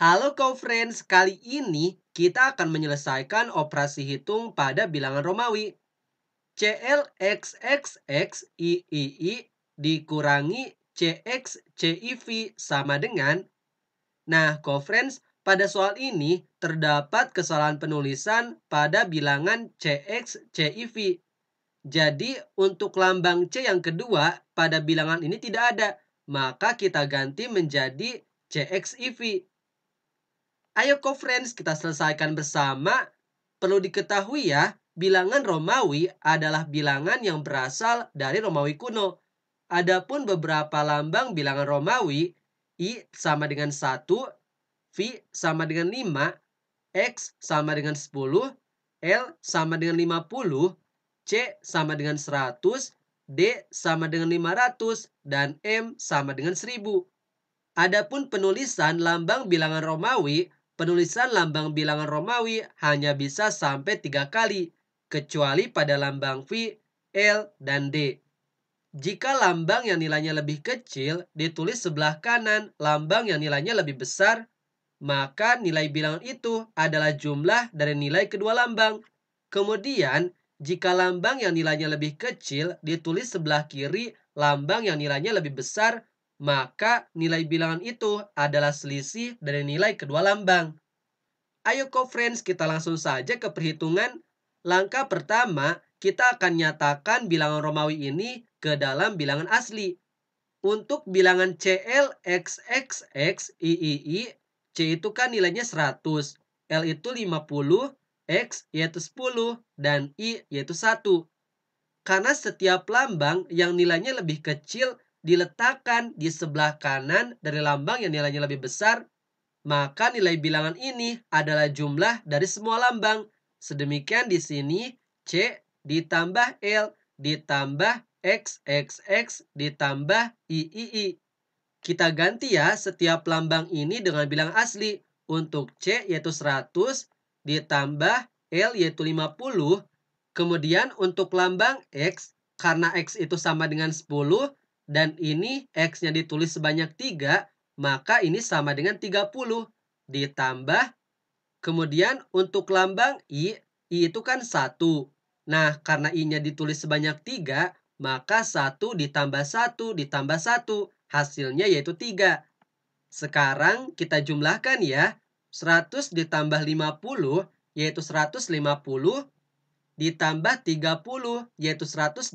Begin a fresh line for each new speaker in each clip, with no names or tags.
Halo co-friends, kali ini kita akan menyelesaikan operasi hitung pada bilangan Romawi. CLXXXIII dikurangi CXCIV sama dengan. Nah, co-friends, pada soal ini terdapat kesalahan penulisan pada bilangan CXCIV. Jadi, untuk lambang C yang kedua pada bilangan ini tidak ada, maka kita ganti menjadi CXIV. Ayo co-friends, kita selesaikan bersama. Perlu diketahui ya, bilangan Romawi adalah bilangan yang berasal dari Romawi kuno. Adapun beberapa lambang bilangan Romawi, I sama dengan 1, V sama dengan 5, X sama dengan 10, L sama dengan 50, C sama dengan 100, D sama dengan 500, dan M sama dengan 1000. Adapun penulisan lambang bilangan Romawi penulisan lambang bilangan Romawi hanya bisa sampai tiga kali, kecuali pada lambang V, L, dan D. Jika lambang yang nilainya lebih kecil ditulis sebelah kanan lambang yang nilainya lebih besar, maka nilai bilangan itu adalah jumlah dari nilai kedua lambang. Kemudian, jika lambang yang nilainya lebih kecil ditulis sebelah kiri lambang yang nilainya lebih besar, maka nilai bilangan itu adalah selisih dari nilai kedua lambang. Ayo ko friends, kita langsung saja ke perhitungan. Langkah pertama, kita akan nyatakan bilangan Romawi ini ke dalam bilangan asli. Untuk bilangan CL, XXX, III, C itu kan nilainya 100, L itu 50, X yaitu 10, dan I yaitu 1. Karena setiap lambang yang nilainya lebih kecil diletakkan di sebelah kanan dari lambang yang nilainya lebih besar, maka nilai bilangan ini adalah jumlah dari semua lambang. Sedemikian di sini C ditambah L ditambah XXX ditambah III. Kita ganti ya setiap lambang ini dengan bilang asli. Untuk C yaitu 100 ditambah L yaitu 50. Kemudian untuk lambang X, karena X itu sama dengan 10, dan ini X-nya ditulis sebanyak 3, maka ini sama dengan 30. Ditambah, kemudian untuk lambang I, I itu kan 1. Nah, karena I-nya ditulis sebanyak 3, maka 1 ditambah 1 ditambah 1. Hasilnya yaitu 3. Sekarang kita jumlahkan ya. 100 ditambah 50 yaitu 150 ditambah 30 yaitu 180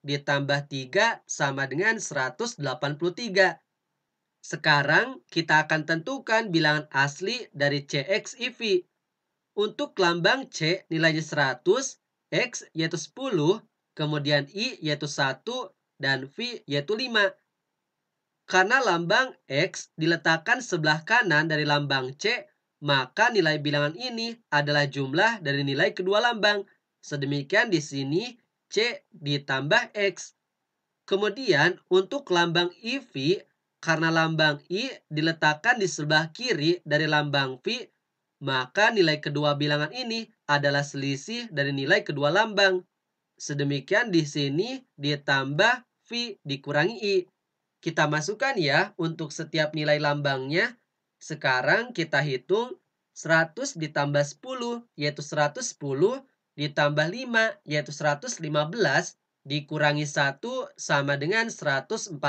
ditambah 3 sama dengan 183. Sekarang kita akan tentukan bilangan asli dari CXIV. Untuk lambang C nilainya 100, X yaitu 10, kemudian I yaitu 1, dan V yaitu 5. Karena lambang X diletakkan sebelah kanan dari lambang C, maka nilai bilangan ini adalah jumlah dari nilai kedua lambang. Sedemikian di sini C ditambah X. Kemudian untuk lambang IV, karena lambang I diletakkan di sebelah kiri dari lambang V, maka nilai kedua bilangan ini adalah selisih dari nilai kedua lambang. Sedemikian di sini ditambah V dikurangi I. Kita masukkan ya untuk setiap nilai lambangnya sekarang kita hitung 100 ditambah 10 yaitu 110 ditambah 5 yaitu 115 dikurangi 1 sama dengan 114.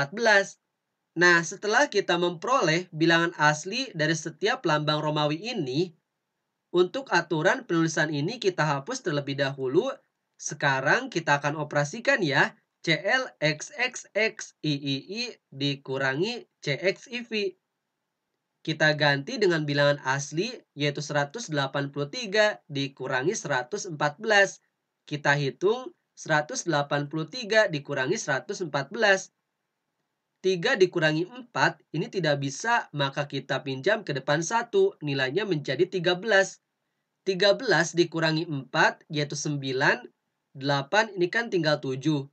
Nah, setelah kita memperoleh bilangan asli dari setiap lambang Romawi ini, untuk aturan penulisan ini kita hapus terlebih dahulu. Sekarang kita akan operasikan ya. CLXXXIII dikurangi CXIV kita ganti dengan bilangan asli yaitu 183 dikurangi 114. Kita hitung 183 dikurangi 114. 3 dikurangi 4 ini tidak bisa maka kita pinjam ke depan 1 nilainya menjadi 13. 13 dikurangi 4 yaitu 9. 8 ini kan tinggal 7. 7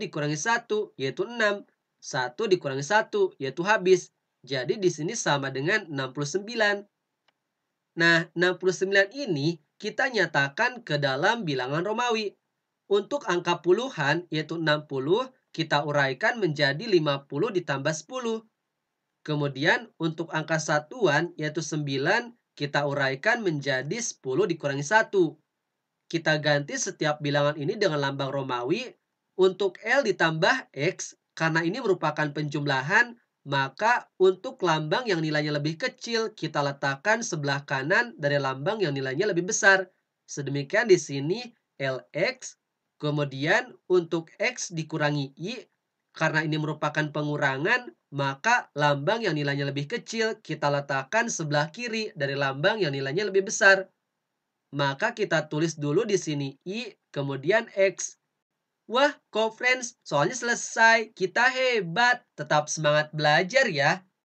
dikurangi 1 yaitu 6. 1 dikurangi 1 yaitu habis. Jadi di sini sama dengan 69. Nah, 69 ini kita nyatakan ke dalam bilangan Romawi. Untuk angka puluhan, yaitu 60, kita uraikan menjadi 50 ditambah 10. Kemudian untuk angka satuan, yaitu 9, kita uraikan menjadi 10 dikurangi 1. Kita ganti setiap bilangan ini dengan lambang Romawi. Untuk L ditambah X, karena ini merupakan penjumlahan, maka untuk lambang yang nilainya lebih kecil kita letakkan sebelah kanan dari lambang yang nilainya lebih besar. Sedemikian di sini LX, kemudian untuk X dikurangi Y, karena ini merupakan pengurangan, maka lambang yang nilainya lebih kecil kita letakkan sebelah kiri dari lambang yang nilainya lebih besar. Maka kita tulis dulu di sini Y, kemudian X. Wah, friends, soalnya selesai. Kita hebat. Tetap semangat belajar ya.